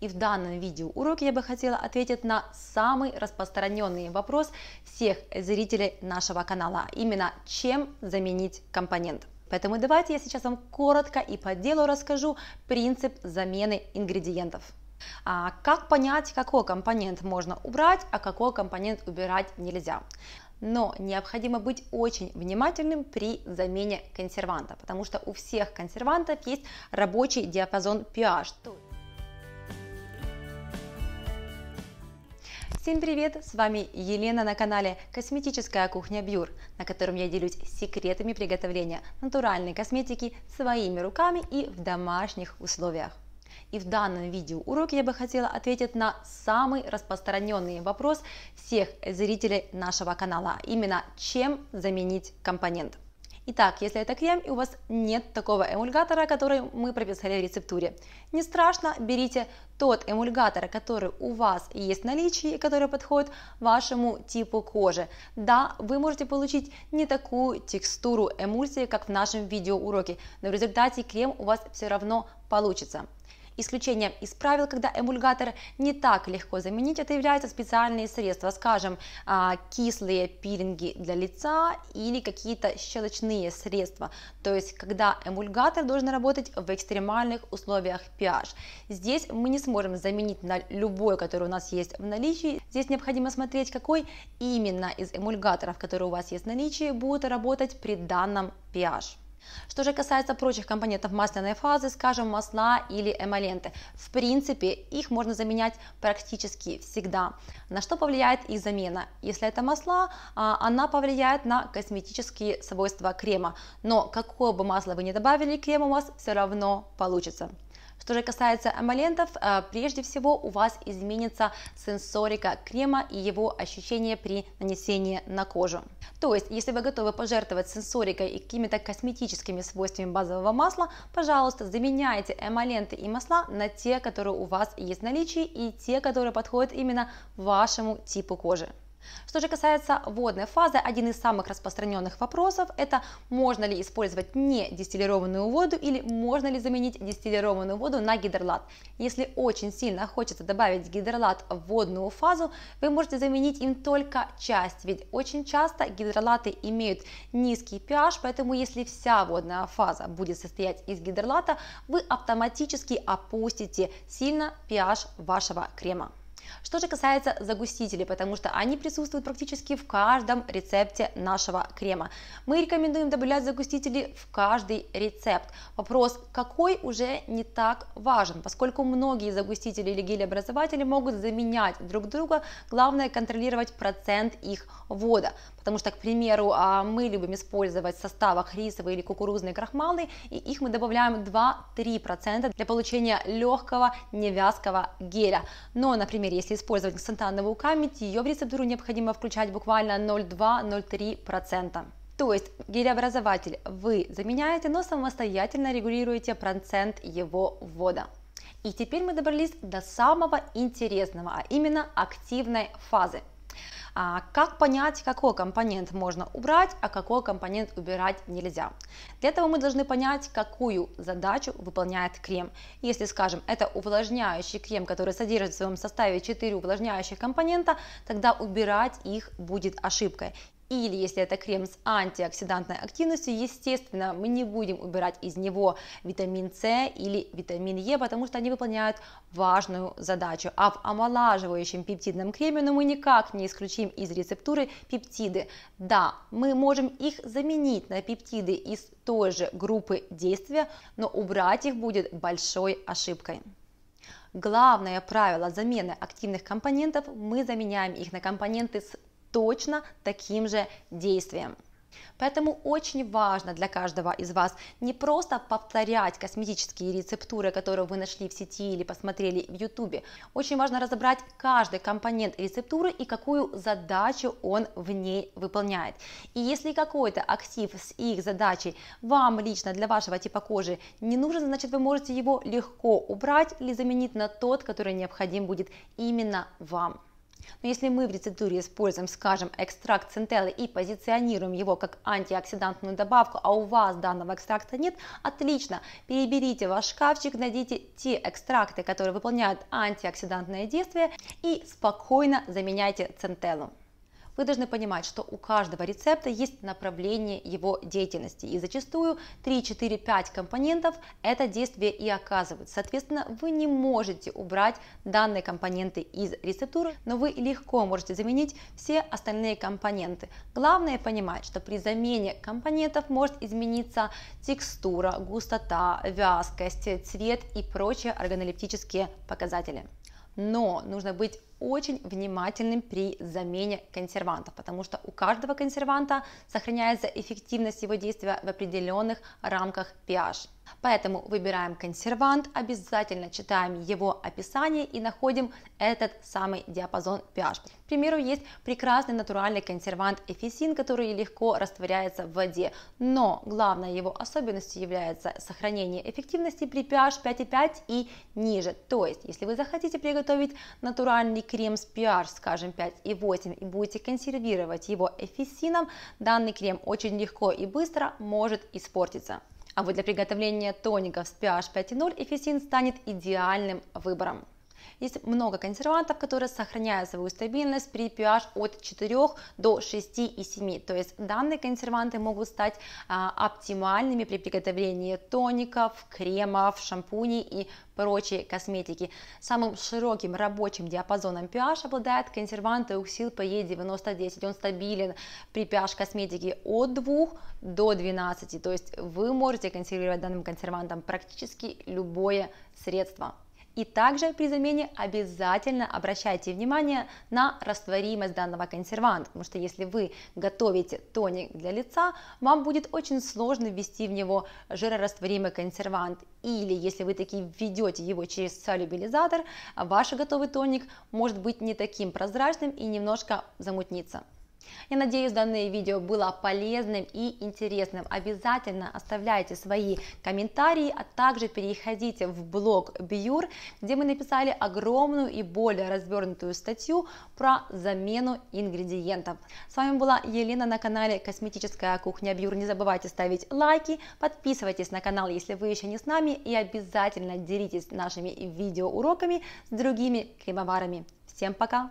И в данном видео уроке я бы хотела ответить на самый распространенный вопрос всех зрителей нашего канала, а именно чем заменить компонент. Поэтому давайте я сейчас вам коротко и по делу расскажу принцип замены ингредиентов. А как понять, какой компонент можно убрать, а какой компонент убирать нельзя? Но необходимо быть очень внимательным при замене консерванта, потому что у всех консервантов есть рабочий диапазон pH, Всем привет! С вами Елена на канале «Косметическая кухня Бьюр», на котором я делюсь секретами приготовления натуральной косметики своими руками и в домашних условиях. И в данном видео уроке я бы хотела ответить на самый распространенный вопрос всех зрителей нашего канала, а именно чем заменить компонент – Итак, если это крем и у вас нет такого эмульгатора, который мы прописали в рецептуре, не страшно, берите тот эмульгатор, который у вас есть в наличии и который подходит вашему типу кожи. Да, вы можете получить не такую текстуру эмульсии, как в нашем видеоуроке, но в результате крем у вас все равно получится. Исключением из правил, когда эмульгатор не так легко заменить, это являются специальные средства, скажем, а, кислые пилинги для лица или какие-то щелочные средства, то есть когда эмульгатор должен работать в экстремальных условиях pH. Здесь мы не сможем заменить на любой, который у нас есть в наличии, здесь необходимо смотреть, какой именно из эмульгаторов, которые у вас есть в наличии, будет работать при данном pH. Что же касается прочих компонентов масляной фазы, скажем, масла или эмоленты, в принципе, их можно заменять практически всегда. На что повлияет их замена? Если это масла, а, она повлияет на косметические свойства крема, но какое бы масло вы ни добавили, к крему, у вас все равно получится. Что же касается эмолентов, э, прежде всего у вас изменится сенсорика крема и его ощущение при нанесении на кожу. То есть, если вы готовы пожертвовать сенсорикой и какими-то косметическими свойствами базового масла, пожалуйста, заменяйте эмоленты и масла на те, которые у вас есть в наличии и те, которые подходят именно вашему типу кожи. Что же касается водной фазы, один из самых распространенных вопросов – это можно ли использовать не дистиллированную воду или можно ли заменить дистиллированную воду на гидролат. Если очень сильно хочется добавить гидролат в водную фазу, вы можете заменить им только часть, ведь очень часто гидролаты имеют низкий pH, поэтому если вся водная фаза будет состоять из гидролата, вы автоматически опустите сильно pH вашего крема. Что же касается загустителей, потому что они присутствуют практически в каждом рецепте нашего крема. Мы рекомендуем добавлять загустители в каждый рецепт. Вопрос, какой уже не так важен, поскольку многие загустители или гелеобразователи могут заменять друг друга, главное контролировать процент их ввода потому что, к примеру, а, мы любим использовать в составах рисовые или кукурузные крахмалы, и их мы добавляем 2-3% для получения легкого невязкого геля. Но, например, если использовать концентрантную камедь, ее в рецептуру необходимо включать буквально 0,2-0,3%. То есть гелеобразователь вы заменяете, но самостоятельно регулируете процент его ввода. И теперь мы добрались до самого интересного, а именно активной фазы. А как понять, какой компонент можно убрать, а какой компонент убирать нельзя? Для этого мы должны понять, какую задачу выполняет крем. Если, скажем, это увлажняющий крем, который содержит в своем составе 4 увлажняющих компонента, тогда убирать их будет ошибкой или если это крем с антиоксидантной активностью, естественно, мы не будем убирать из него витамин С или витамин Е, потому что они выполняют важную задачу. А в омолаживающем пептидном креме, но ну, мы никак не исключим из рецептуры пептиды. Да, мы можем их заменить на пептиды из той же группы действия, но убрать их будет большой ошибкой. Главное правило замены активных компонентов – мы заменяем их на компоненты с точно таким же действием. Поэтому очень важно для каждого из вас не просто повторять косметические рецептуры, которые вы нашли в сети или посмотрели в YouTube. Очень важно разобрать каждый компонент рецептуры и какую задачу он в ней выполняет. И если какой-то актив с их задачей вам лично для вашего типа кожи не нужен, значит вы можете его легко убрать или заменить на тот, который необходим будет именно вам. Но если мы в рецептуре используем, скажем, экстракт центеллы и позиционируем его как антиоксидантную добавку, а у вас данного экстракта нет, отлично, переберите ваш шкафчик, найдите те экстракты, которые выполняют антиоксидантное действие и спокойно заменяйте центеллу. Вы должны понимать, что у каждого рецепта есть направление его деятельности, и зачастую 3, 4, 5 компонентов это действие и оказывают. Соответственно, вы не можете убрать данные компоненты из рецептуры, но вы легко можете заменить все остальные компоненты. Главное понимать, что при замене компонентов может измениться текстура, густота, вязкость, цвет и прочие органолептические показатели но нужно быть очень внимательным при замене консервантов, потому что у каждого консерванта сохраняется эффективность его действия в определенных рамках pH. Поэтому выбираем консервант, обязательно читаем его описание и находим этот самый диапазон pH. К примеру, есть прекрасный натуральный консервант эфисин, который легко растворяется в воде, но главной его особенностью является сохранение эффективности при pH 5,5 и ниже. То есть, если вы захотите приготовить натуральный крем с pH, скажем 5,8 и будете консервировать его эфисином, данный крем очень легко и быстро может испортиться. А вот для приготовления тоников с pH 5,0 эфесин станет идеальным выбором. Есть много консервантов, которые сохраняют свою стабильность при pH от 4 до 6 и 7. То есть данные консерванты могут стать а, оптимальными при приготовлении тоников, кремов, шампуней и прочей косметики. Самым широким рабочим диапазоном pH обладает консервант эуксил PE 9010. Он стабилен при pH косметики от 2 до 12. То есть вы можете консервировать данным консервантом практически любое средство. И также при замене обязательно обращайте внимание на растворимость данного консерванта, потому что если вы готовите тоник для лица, вам будет очень сложно ввести в него жирорастворимый консервант. Или если вы таки введете его через солюбилизатор, ваш готовый тоник может быть не таким прозрачным и немножко замутнится. Я надеюсь, данное видео было полезным и интересным. Обязательно оставляйте свои комментарии, а также переходите в блог Бьюр, где мы написали огромную и более развернутую статью про замену ингредиентов. С вами была Елена на канале Косметическая кухня Бьюр. Не забывайте ставить лайки, подписывайтесь на канал, если вы еще не с нами, и обязательно делитесь нашими видеоуроками с другими кремоварами. Всем пока!